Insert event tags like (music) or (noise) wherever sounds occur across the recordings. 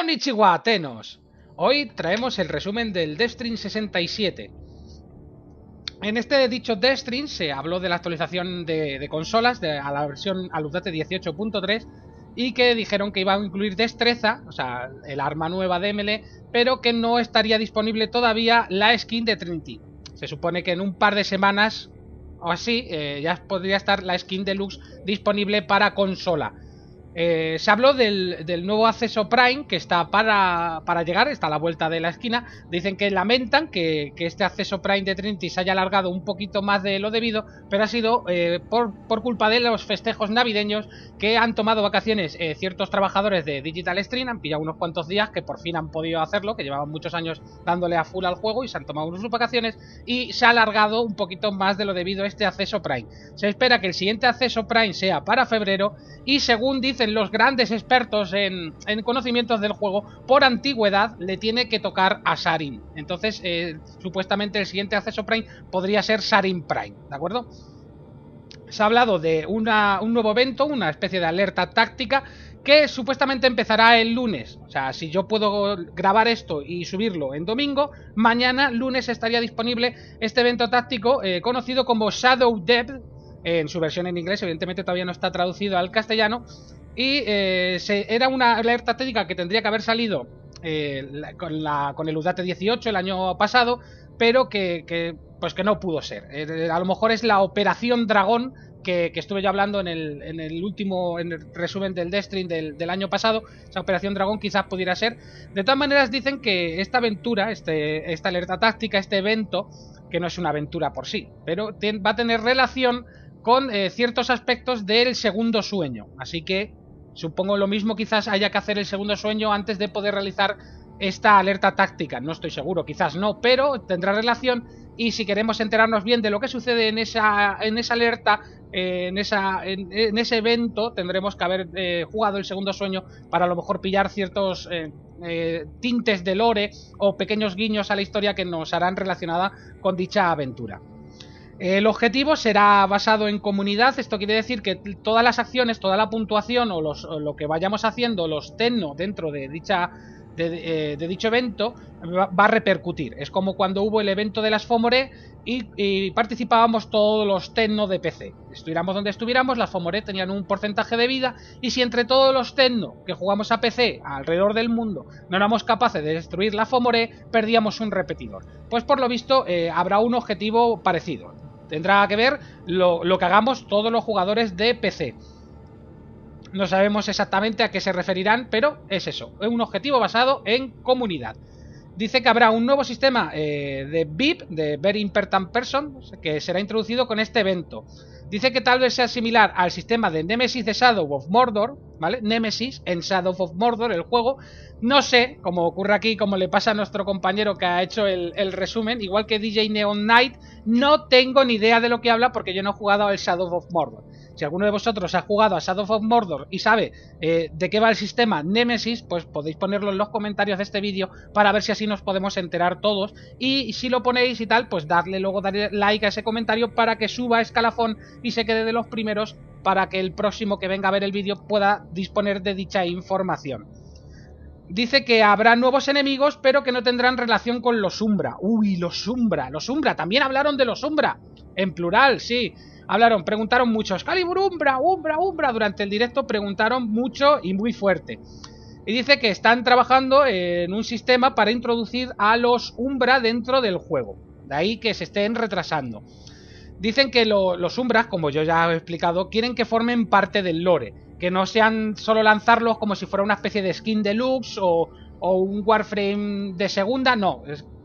¡Hola Atenos! Hoy traemos el resumen del string 67. En este dicho string se habló de la actualización de, consolas a la versión al update 18.3 y que dijeron que iba a incluir destreza, o sea, el arma nueva de ML, e, pero que no estaría disponible todavía la skin de Trinity. Se supone que en un par de semanas o así eh, ya podría estar la skin deluxe disponible para consola. Eh, se habló del, nuevo acceso Prime que está para, para, llegar, está a la vuelta de la esquina. Dicen que lamentan que, este acceso Prime de Trinity se haya alargado un poquito más de lo debido, pero ha sido eh, por, por, culpa de los festejos navideños que han tomado vacaciones eh, ciertos trabajadores de Digital Stream, han pillado unos cuantos días que por fin han podido hacerlo, que llevaban muchos años dándole a full al juego y se han tomado sus vacaciones y se ha alargado un poquito más de lo debido este acceso Prime. Se espera que el siguiente acceso Prime sea para febrero y según dice los grandes expertos en, conocimientos del juego, por antigüedad le tiene que tocar a Sarin. Entonces, eh, supuestamente el siguiente acceso Prime podría ser Sarin Prime, ¿de acuerdo? Se ha hablado de un nuevo evento, una especie de alerta táctica que supuestamente empezará el lunes. O sea, si yo puedo grabar esto y subirlo en domingo, mañana lunes estaría disponible este evento táctico eh, conocido como Shadow Dead. en su versión en inglés, evidentemente todavía no está traducido al castellano, y eh, era una alerta técnica que tendría que haber salido eh, con, el UDATE 18 el año pasado, pero que, pues que no pudo ser. Eh, a lo mejor es la operación dragón que, estuve ya hablando en el, último en resumen del Deathstream del, del, año pasado, esa operación dragón quizás pudiera ser. De todas maneras dicen que esta aventura, este, esta alerta táctica, este evento, que no es una aventura por sí, pero va a tener relación con ciertos aspectos del segundo sueño. Así que Supongo lo mismo quizás haya que hacer el segundo sueño antes de poder realizar esta alerta táctica. No estoy seguro, quizás no, pero tendrá relación y si queremos enterarnos bien de lo que sucede en esa, en esa alerta, eh, en, esa, ese evento, tendremos que haber eh, jugado el segundo sueño para a lo mejor pillar ciertos eh, tintes de lore o pequeños guiños a la historia que nos harán relacionada con dicha aventura. El objetivo será basado en comunidad, esto quiere decir que todas las acciones, toda la puntuación o, lo que vayamos haciendo los tenno dentro de dicha de, eh, dicho evento va, a repercutir. Es como cuando hubo el evento de las Fomore y, participábamos todos los Tecno de PC. Estuviéramos donde estuviéramos, las Fomore tenían un porcentaje de vida y si entre todos los tenno que jugamos a PC alrededor del mundo no éramos capaces de destruir la Fomore, perdíamos un repetidor. Pues por lo visto eh, habrá un objetivo parecido. Tendrá que ver lo, que hagamos todos los jugadores de PC. No sabemos exactamente a qué se referirán, pero es eso. Es un objetivo basado en comunidad. Dice que habrá un nuevo sistema eh, de VIP, de Very Important Person, que será introducido con este evento. Dice que tal vez sea similar al sistema de Nemesis de Shadow of Mordor, ¿vale? Nemesis en Shadow of Mordor, el juego. No sé, como ocurre aquí, como le pasa a nuestro compañero que ha hecho el, resumen, igual que DJ Neon Knight, no tengo ni idea de lo que habla porque yo no he jugado al Shadow of Mordor. Si alguno de vosotros ha jugado a Shadow of Mordor y sabe eh, de qué va el sistema Nemesis, pues podéis ponerlo en los comentarios de este vídeo para ver si así nos podemos enterar todos. Y si lo ponéis y tal, pues darle luego darle like a ese comentario para que suba a escalafón y se quede de los primeros para que el próximo que venga a ver el vídeo pueda disponer de dicha información. Dice que habrá nuevos enemigos, pero que no tendrán relación con los Umbra. Uy, los Umbra, los Umbra, también hablaron de los Umbra. En plural, sí. Hablaron, preguntaron mucho, Excalibur, Umbra, Umbra, Umbra, durante el directo preguntaron mucho y muy fuerte. Y dice que están trabajando en un sistema para introducir a los Umbra dentro del juego. De ahí que se estén retrasando. Dicen que los Umbras, como yo ya he explicado, quieren que formen parte del lore. Que no sean solo lanzarlos como si fuera una especie de skin deluxe o, o un Warframe de segunda, no.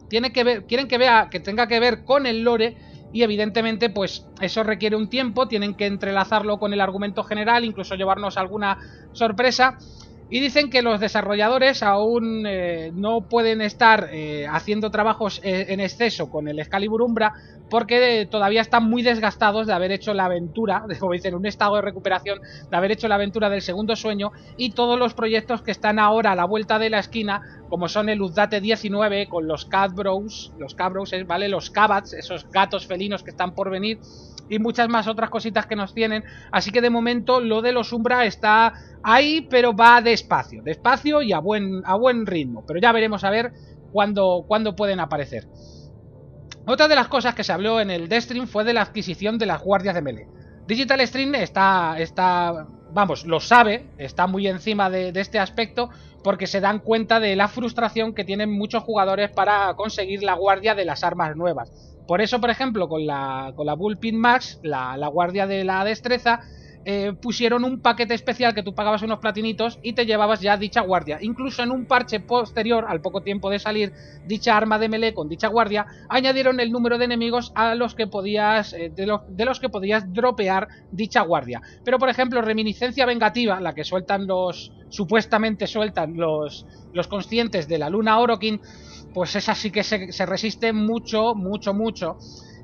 tiene que ver, quieren que vea, que tenga que ver con el lore y evidentemente pues eso requiere un tiempo, tienen que entrelazarlo con el argumento general, incluso llevarnos alguna sorpresa y dicen que los desarrolladores aún eh, no pueden estar eh, haciendo trabajos eh, en exceso con el Excalibur Umbra porque todavía están muy desgastados de haber hecho la aventura, de, (laughs) como dicen, un estado de recuperación, de haber hecho la aventura del segundo sueño y todos los proyectos que están ahora a la vuelta de la esquina, como son el Uzdate 19 con los Cat Bros, los Cat ¿vale? Los Cabats, esos gatos felinos que están por venir y muchas más otras cositas que nos tienen. Así que de momento lo de los Umbra está ahí, pero va despacio, despacio y a buen, a buen ritmo. Pero ya veremos a ver cuándo, pueden aparecer. Otra de las cosas que se habló en el Destream fue de la adquisición de las guardias de melee. Digital Stream está, está, vamos, lo sabe, está muy encima de, de, este aspecto porque se dan cuenta de la frustración que tienen muchos jugadores para conseguir la guardia de las armas nuevas. Por eso, por ejemplo, con la, con la Bullpin Max, la, la guardia de la destreza, eh, pusieron un paquete especial que tú pagabas unos platinitos y te llevabas ya dicha guardia. Incluso en un parche posterior, al poco tiempo de salir, dicha arma de melee con dicha guardia, añadieron el número de enemigos a los que podías, eh, de, los, de, los, que podías dropear dicha guardia. Pero por ejemplo, reminiscencia vengativa, la que sueltan los, supuestamente sueltan los, los conscientes de la luna Orokin, pues esa sí que se, resiste mucho, mucho, mucho.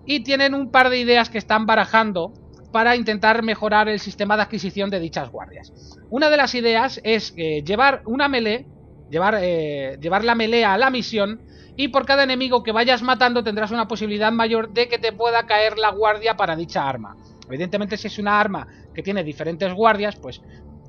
Y tienen un par de ideas que están barajando para intentar mejorar el sistema de adquisición de dichas guardias. Una de las ideas es eh, llevar una melee, llevar, eh, llevar la melee a la misión y por cada enemigo que vayas matando tendrás una posibilidad mayor de que te pueda caer la guardia para dicha arma. Evidentemente si es una arma que tiene diferentes guardias, pues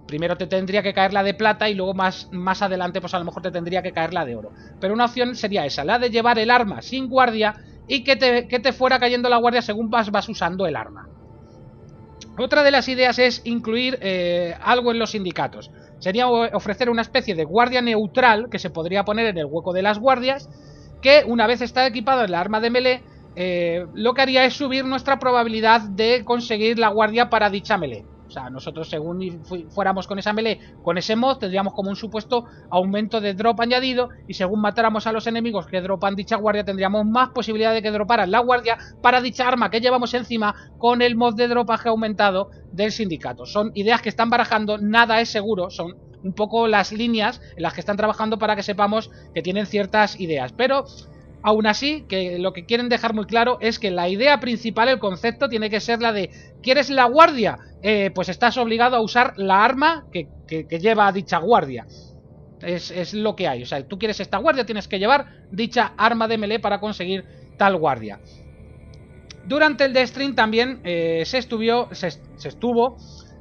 primero te tendría que caer la de plata y luego más, más adelante pues a lo mejor te tendría que caer la de oro. Pero una opción sería esa, la de llevar el arma sin guardia y que te, fuera cayendo la guardia según vas, vas, usando el arma. Otra de las ideas es incluir eh, algo en los sindicatos. Sería ofrecer una especie de guardia neutral que se podría poner en el hueco de las guardias, que una vez está equipado el arma de melee, eh, lo que haría es subir nuestra probabilidad de conseguir la guardia para dicha melee. O sea, nosotros según fuéramos con esa melee, con ese mod, tendríamos como un supuesto aumento de drop añadido y según matáramos a los enemigos que dropan dicha guardia, tendríamos más posibilidad de que droparan la guardia para dicha arma que llevamos encima con el mod de dropaje aumentado del sindicato. Son ideas que están barajando, nada es seguro, son un poco las líneas en las que están trabajando para que sepamos que tienen ciertas ideas. Pero Aún así, que lo que quieren dejar muy claro es que la idea principal, el concepto, tiene que ser la de ¿quieres la guardia? Eh, pues estás obligado a usar la arma que, lleva a dicha guardia. Es, lo que hay. O sea, tú quieres esta guardia, tienes que llevar dicha arma de melee para conseguir tal guardia. Durante el stream también eh, se, estuvo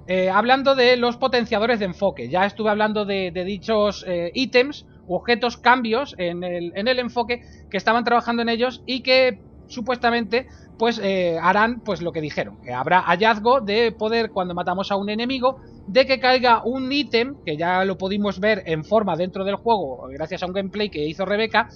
eh, hablando de los potenciadores de enfoque. Ya estuve hablando de, de dichos ítems objetos, cambios en el, en el enfoque que estaban trabajando en ellos y que supuestamente pues eh, harán pues lo que dijeron que habrá hallazgo de poder cuando matamos a un enemigo de que caiga un ítem que ya lo pudimos ver en forma dentro del juego gracias a un gameplay que hizo Rebeca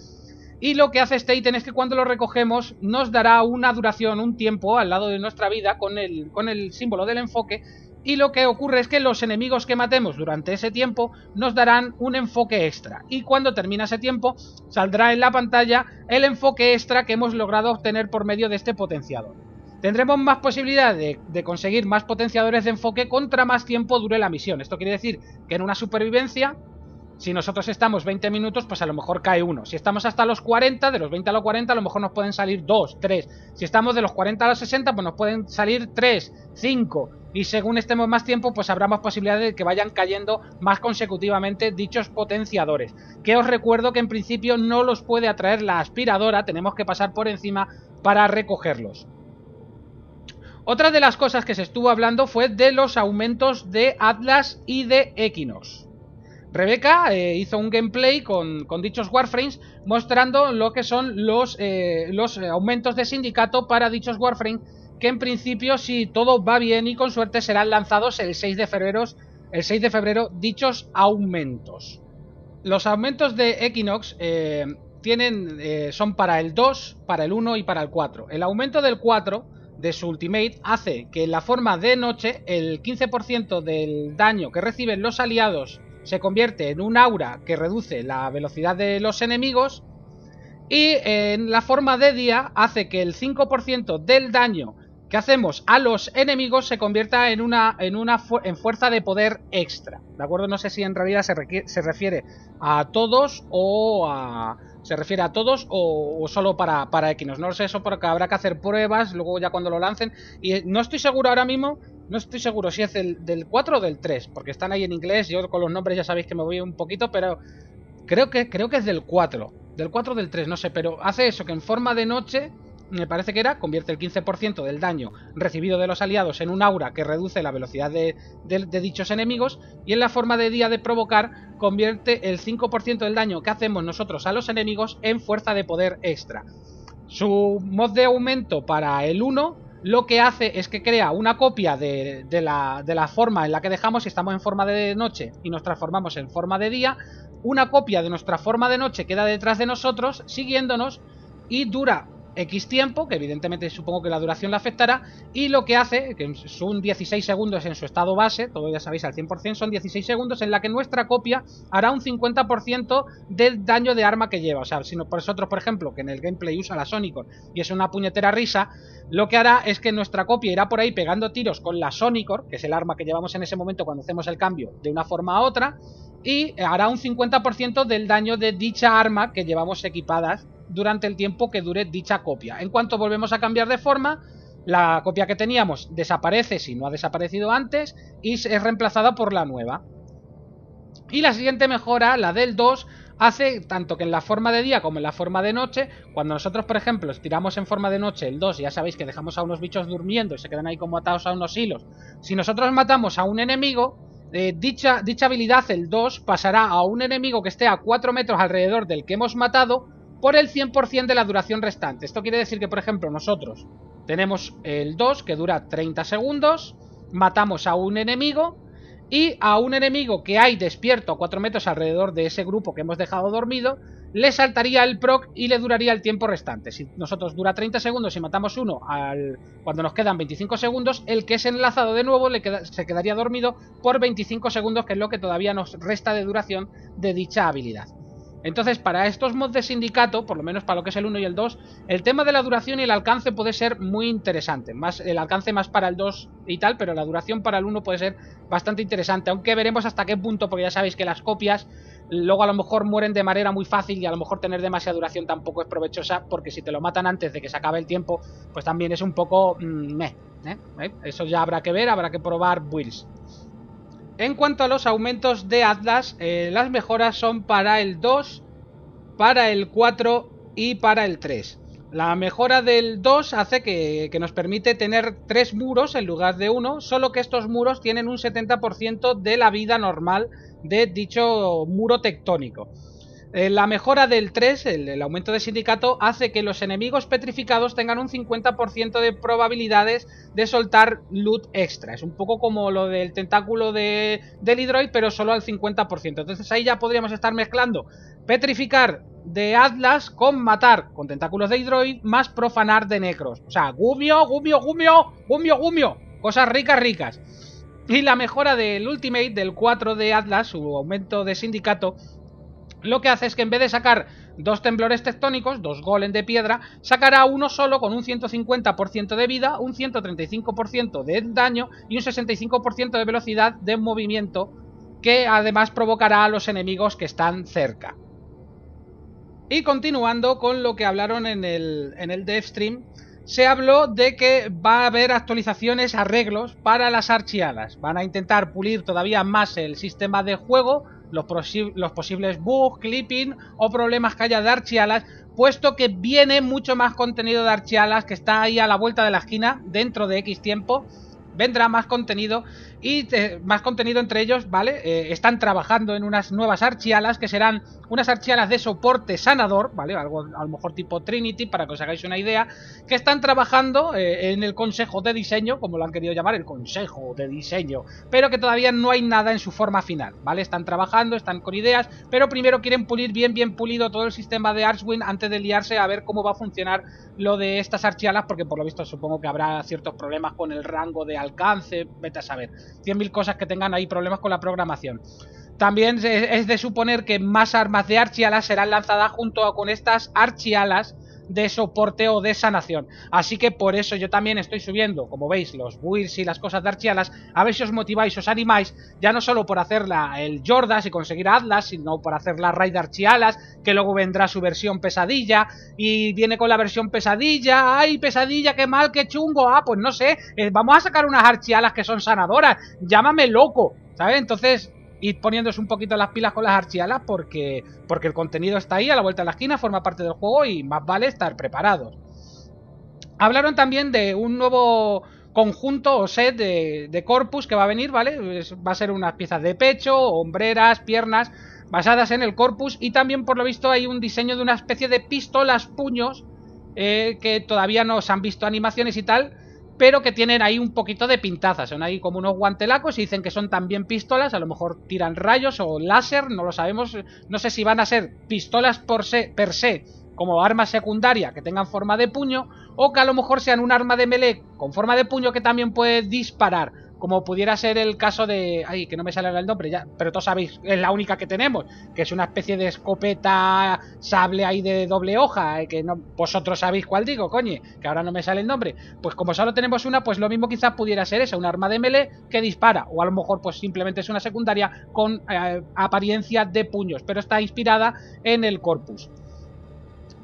y lo que hace este ítem es que cuando lo recogemos nos dará una duración, un tiempo al lado de nuestra vida con el, con el símbolo del enfoque y lo que ocurre es que los enemigos que matemos durante ese tiempo nos darán un enfoque extra y cuando termina ese tiempo saldrá en la pantalla el enfoque extra que hemos logrado obtener por medio de este potenciador. Tendremos más posibilidades de, de, conseguir más potenciadores de enfoque contra más tiempo dure la misión. Esto quiere decir que en una supervivencia, si nosotros estamos 20 minutos, pues a lo mejor cae uno. Si estamos hasta los 40, de los 20 a los 40, a lo mejor nos pueden salir 2, 3. Si estamos de los 40 a los 60, pues nos pueden salir 3, 5 y según estemos más tiempo, pues habrá más posibilidades de que vayan cayendo más consecutivamente dichos potenciadores. Que os recuerdo que en principio no los puede atraer la aspiradora, tenemos que pasar por encima para recogerlos. Otra de las cosas que se estuvo hablando fue de los aumentos de Atlas y de Equinox. Rebeca eh, hizo un gameplay con, dichos warframes mostrando lo que son los, eh, los eh, aumentos de sindicato para dichos warframes que en principio, si todo va bien y con suerte, serán lanzados el 6 de febrero, el 6 de febrero dichos aumentos. Los aumentos de Equinox eh, tienen, eh, son para el 2, para el 1 y para el 4. El aumento del 4 de su ultimate hace que en la forma de noche el 15% del daño que reciben los aliados se convierte en un aura que reduce la velocidad de los enemigos y en la forma de día hace que el 5% del daño ¿Qué hacemos? A los enemigos se convierta en una, en una fuerza de poder extra. ¿De acuerdo? No sé si en realidad se, se refiere a todos o a... Se refiere a todos o, solo para, para Equinos. No lo sé eso porque habrá que hacer pruebas luego ya cuando lo lancen. Y eh, no estoy seguro ahora mismo, no estoy seguro si es del, del 4 o del 3. Porque están ahí en inglés. Yo con los nombres ya sabéis que me voy un poquito, pero creo que, creo que es del 4. Del 4 o del 3, no sé. Pero hace eso, que en forma de noche me parece que era, convierte el 15% del daño recibido de los aliados en un aura que reduce la velocidad de, dichos enemigos y en la forma de día de provocar convierte el 5% del daño que hacemos nosotros a los enemigos en fuerza de poder extra. Su mod de aumento para el 1 lo que hace es que crea una copia de, la, de, la, forma en la que dejamos si estamos en forma de noche y nos transformamos en forma de día. Una copia de nuestra forma de noche queda detrás de nosotros, siguiéndonos, y dura X tiempo, que evidentemente supongo que la duración la afectará, y lo que hace, que son 16 segundos en su estado base, todo ya sabéis al 100%, son 16 segundos en la que nuestra copia hará un 50% del daño de arma que lleva. O sea, si nosotros, por ejemplo, que en el gameplay usa la Sonicor y es una puñetera risa, lo que hará es que nuestra copia irá por ahí pegando tiros con la Sonicor, que es el arma que llevamos en ese momento cuando hacemos el cambio de una forma a otra, y hará un 50% del daño de dicha arma que llevamos equipadas durante el tiempo que dure dicha copia. En cuanto volvemos a cambiar de forma, la copia que teníamos desaparece si no ha desaparecido antes y es reemplazada por la nueva. Y la siguiente mejora, la del 2, hace tanto que en la forma de día como en la forma de noche, cuando nosotros por ejemplo estiramos en forma de noche el 2, ya sabéis que dejamos a unos bichos durmiendo y se quedan ahí como atados a unos hilos, si nosotros matamos a un enemigo, eh, dicha, dicha habilidad el 2 pasará a un enemigo que esté a 4 metros alrededor del que hemos matado por el 100% de la duración restante. Esto quiere decir que, por ejemplo, nosotros tenemos el 2 que dura 30 segundos, matamos a un enemigo y a un enemigo que hay despierto a 4 metros alrededor de ese grupo que hemos dejado dormido, le saltaría el proc y le duraría el tiempo restante. Si nosotros dura 30 segundos y matamos uno al, cuando nos quedan 25 segundos, el que es enlazado de nuevo se quedaría dormido por 25 segundos, que es lo que todavía nos resta de duración de dicha habilidad. Entonces, para estos mods de sindicato, por lo menos para lo que es el 1 y el 2, el tema de la duración y el alcance puede ser muy interesante. Más, el alcance más para el 2 y tal, pero la duración para el 1 puede ser bastante interesante. Aunque veremos hasta qué punto, porque ya sabéis que las copias luego a lo mejor mueren de manera muy fácil y a lo mejor tener demasiada duración tampoco es provechosa, porque si te lo matan antes de que se acabe el tiempo, pues también es un poco... Mm, meh, ¿eh? ¿Eh? Eso ya habrá que ver, habrá que probar builds. En cuanto a los aumentos de Atlas, eh, las mejoras son para el 2, para el 4 y para el 3. La mejora del 2 hace que, que nos permite tener 3 muros en lugar de uno, solo que estos muros tienen un 70% de la vida normal de dicho muro tectónico. Eh, la mejora del 3, el, aumento de sindicato, hace que los enemigos petrificados tengan un 50% de probabilidades de soltar loot extra. Es un poco como lo del tentáculo del hidroid, pero solo al 50%. Entonces ahí ya podríamos estar mezclando petrificar de Atlas con matar con tentáculos de hidroid más profanar de necros. O sea, gumio, gumio, gumio, gumio, gumio. Cosas ricas, ricas. Y la mejora del Ultimate del 4 de Atlas, su aumento de sindicato, lo que hace es que en vez de sacar dos temblores tectónicos, dos golems de piedra, sacará uno solo con un 150% de vida, un 135% de daño y un 65% de velocidad de movimiento que además provocará a los enemigos que están cerca. Y continuando con lo que hablaron en el, en el DevStream, se habló de que va a haber actualizaciones, arreglos para las archiadas. Van a intentar pulir todavía más el sistema de juego los, posibles bugs, clipping o problemas que haya de Archialas, puesto que viene mucho más contenido de Archialas que está ahí a la vuelta de la esquina dentro de X tiempo vendrá más contenido y eh, más contenido entre ellos, ¿vale? Eh, están trabajando en unas nuevas archialas que serán unas archialas de soporte sanador, ¿vale? Algo a lo mejor tipo Trinity, para que os hagáis una idea, que están trabajando eh, en el Consejo de Diseño, como lo han querido llamar, el Consejo de Diseño, pero que todavía no hay nada en su forma final, ¿vale? Están trabajando, están con ideas, pero primero quieren pulir bien, bien pulido todo el sistema de Archwing antes de liarse a ver cómo va a funcionar lo de estas archialas, porque por lo visto supongo que habrá ciertos problemas con el rango de alcance, vete a saber. 100.000 cosas que tengan ahí problemas con la programación. También es de suponer que más armas de archialas serán lanzadas junto con estas archialas de soporte o de sanación. Así que por eso yo también estoy subiendo, como veis, los builds y las cosas de Archialas, a ver si os motiváis, os animáis, ya no solo por hacer el Jordas y conseguir Atlas, sino por hacer la raid de Archialas, que luego vendrá su versión pesadilla, y viene con la versión pesadilla, ¡ay, pesadilla, qué mal, qué chungo! Ah, pues no sé, eh, vamos a sacar unas Archialas que son sanadoras, llámame loco, ¿sabes? Entonces, ...y poniéndose un poquito las pilas con las archialas porque, porque el contenido está ahí a la vuelta de la esquina, forma parte del juego y más vale estar preparados. Hablaron también de un nuevo conjunto o set de, corpus que va a venir, ¿vale? va a ser unas piezas de pecho, hombreras, piernas, basadas en el corpus y también por lo visto hay un diseño de una especie de pistolas puños eh, que todavía no se han visto animaciones y tal, pero que tienen ahí un poquito de pintaza. Son ahí como unos guantelacos y dicen que son también pistolas. A lo mejor tiran rayos o láser, no lo sabemos. No sé si van a ser pistolas por per se como arma secundaria que tengan forma de puño o que a lo mejor sean un arma de melee con forma de puño que también puede disparar como pudiera ser el caso de. Ay, que no me sale el nombre, ya, pero todos sabéis, es la única que tenemos, que es una especie de escopeta sable ahí de doble hoja, eh, que no, vosotros sabéis cuál digo, coño, que ahora no me sale el nombre. Pues como solo tenemos una, pues lo mismo quizás pudiera ser esa, un arma de melee que dispara, o a lo mejor pues simplemente es una secundaria con eh, apariencia de puños, pero está inspirada en el corpus.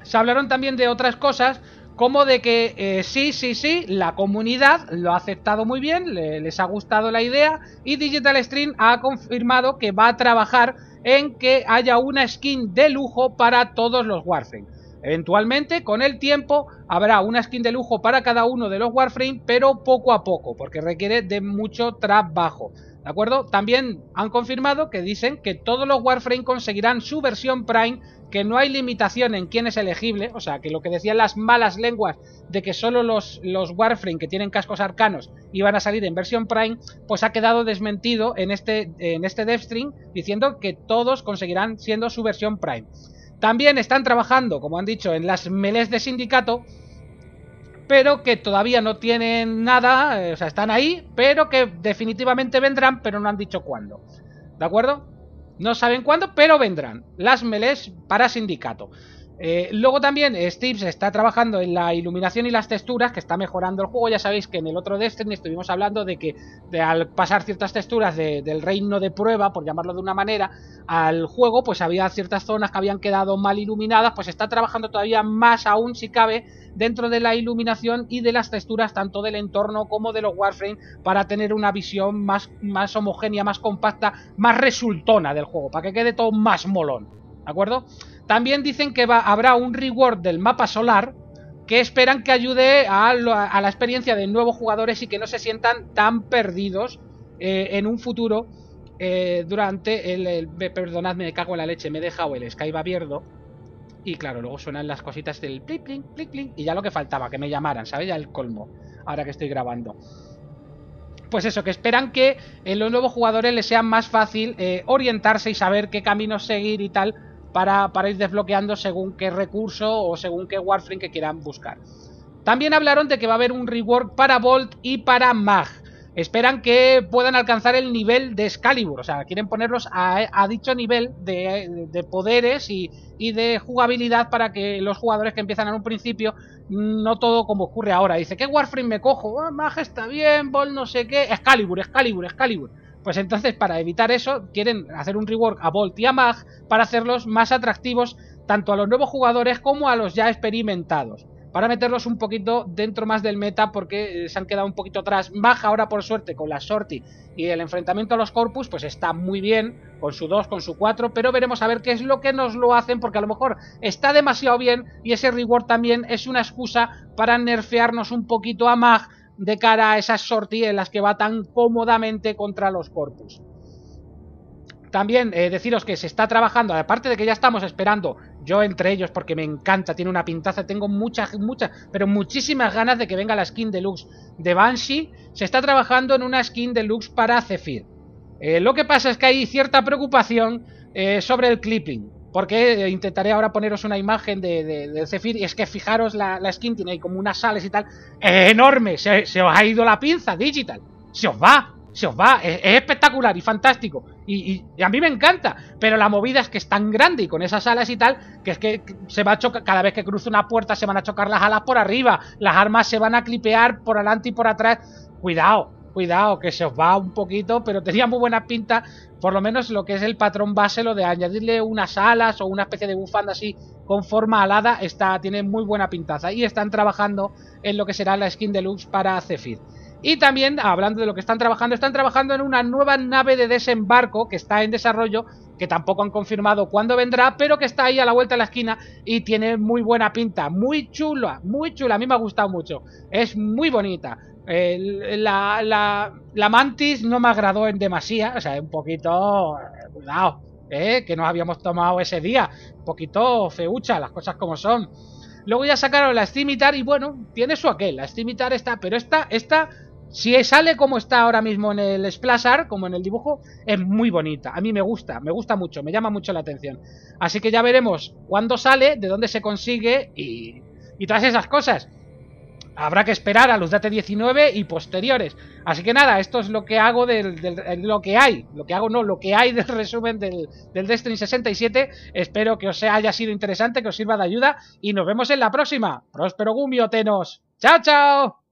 Se hablaron también de otras cosas, como de que eh, sí, sí, sí, la comunidad lo ha aceptado muy bien, les ha gustado la idea y Digital Stream ha confirmado que va a trabajar en que haya una skin de lujo para todos los Warframe. Eventualmente, con el tiempo, habrá una skin de lujo para cada uno de los Warframe, pero poco a poco, porque requiere de mucho trabajo. ¿De acuerdo? También han confirmado que dicen que todos los Warframe conseguirán su versión Prime, que no hay limitación en quién es elegible, o sea, que lo que decían las malas lenguas de que solo los, los Warframe que tienen cascos arcanos iban a salir en versión Prime, pues ha quedado desmentido en este, en este Devstream diciendo que todos conseguirán siendo su versión Prime. También están trabajando, como han dicho, en las meles de sindicato, pero que todavía no tienen nada, eh, o sea, están ahí, pero que definitivamente vendrán, pero no han dicho cuándo. ¿De acuerdo? No saben cuándo, pero vendrán. Las meles para sindicato. Eh, luego también eh, Steve se está trabajando en la iluminación y las texturas, que está mejorando el juego. Ya sabéis que en el otro Destiny estuvimos hablando de que al pasar ciertas texturas del reino de prueba, por llamarlo de una manera, al juego, pues había ciertas zonas que habían quedado mal iluminadas. Pues está trabajando todavía más aún, si cabe, dentro de la iluminación y de las texturas, tanto del entorno como de los Warframe, para tener una visión más, más homogénea, más compacta, más resultona del juego, para que quede todo más molón. ¿De acuerdo? También dicen que habrá un reward del mapa solar que esperan que ayude a, la experiencia de nuevos jugadores y que no se sientan tan perdidos eh, en un futuro eh, durante el, Perdonadme, me cago en la leche, me he o el Skype abierto. Y claro, luego suenan las cositas del plic, plic, clic y ya lo que faltaba, que me llamaran, ¿sabes? Ya el colmo, ahora que estoy grabando. Pues eso, que esperan que en eh, los nuevos jugadores les sea más fácil orientarse y saber qué caminos seguir y tal, para, ir desbloqueando según qué recurso o según qué Warframe que quieran buscar. También hablaron de que va a haber un rework para Bolt y para Mag. Esperan que puedan alcanzar el nivel de Excalibur, o sea, quieren ponerlos a, dicho nivel de, poderes y, de jugabilidad para que los jugadores que empiezan en un principio, no todo como ocurre ahora. Dice, ¿qué Warframe me cojo? Ah, Mag está bien, Bolt no sé qué, Excalibur, Excalibur, Excalibur. Pues entonces, para evitar eso, quieren hacer un rework a Volt y a Mag para hacerlos más atractivos tanto a los nuevos jugadores como a los ya experimentados. Para meterlos un poquito dentro más del meta porque eh, se han quedado un poquito atrás. Mag ahora, por suerte, con la Sortie y el enfrentamiento a los Corpus, pues está muy bien, con su 2, con su 4, pero veremos a ver qué es lo que nos lo hacen, porque a lo mejor está demasiado bien y ese rework también es una excusa para nerfearnos un poquito a Mag de cara a esas sorties en las que va tan cómodamente contra los corpus. También eh, deciros que se está trabajando, aparte de que ya estamos esperando, yo entre ellos porque me encanta, tiene una pintaza, tengo muchas, muchas, pero muchísimas ganas de que venga la skin deluxe de Banshee, se está trabajando en una skin deluxe para Zephyr. Eh, lo que pasa es que hay cierta preocupación eh, sobre el clipping. Porque intentaré ahora poneros una imagen de, de, Zephyr. Y es que fijaros, la, skin tiene ahí como unas sales y tal. ¡Es enorme! Se, os ha ido la pinza, Digital. Se os va, se os va. Es, espectacular y fantástico. Y, a mí me encanta. Pero la movida es que es tan grande y con esas alas y tal. Que es que se va a chocar. Cada vez que cruza una puerta se van a chocar las alas por arriba. Las armas se van a clipear por adelante y por atrás. Cuidado, cuidado, que se os va un poquito, pero tenía muy buena pinta, por lo menos lo que es el patrón base, lo de añadirle unas alas o una especie de bufanda así con forma alada, está, tiene muy buena pintaza. Y están trabajando en lo que será la skin deluxe para Zephyr. Y también, hablando de lo que están trabajando, están trabajando en una nueva nave de desembarco que está en desarrollo, que tampoco han confirmado cuándo vendrá, pero que está ahí a la vuelta de la esquina y tiene muy buena pinta, muy chula, muy chula, a mí me ha gustado mucho, es muy bonita la, mantis no me agradó en demasía, o sea, un poquito... Eh, cuidado, eh, que nos habíamos tomado ese día. Un poquito feucha, las cosas como son. Luego ya sacaron la Steamitar y bueno, tiene su aquel. La Steamitar está, pero esta, esta, si sale como está ahora mismo en el Splashar, como en el dibujo, es muy bonita. A mí me gusta, me gusta mucho, me llama mucho la atención. Así que ya veremos cuándo sale, de dónde se consigue y, y todas esas cosas. Habrá que esperar a los date 19 y posteriores. Así que nada, esto es lo que hago del, eh, lo que hay, lo que hago no, lo que hay del (laughs) resumen del, del Destiny 67. Espero que os haya sido interesante, que os sirva de ayuda y nos vemos en la próxima. Próspero Gumio Tenos. ¡Chao, chao!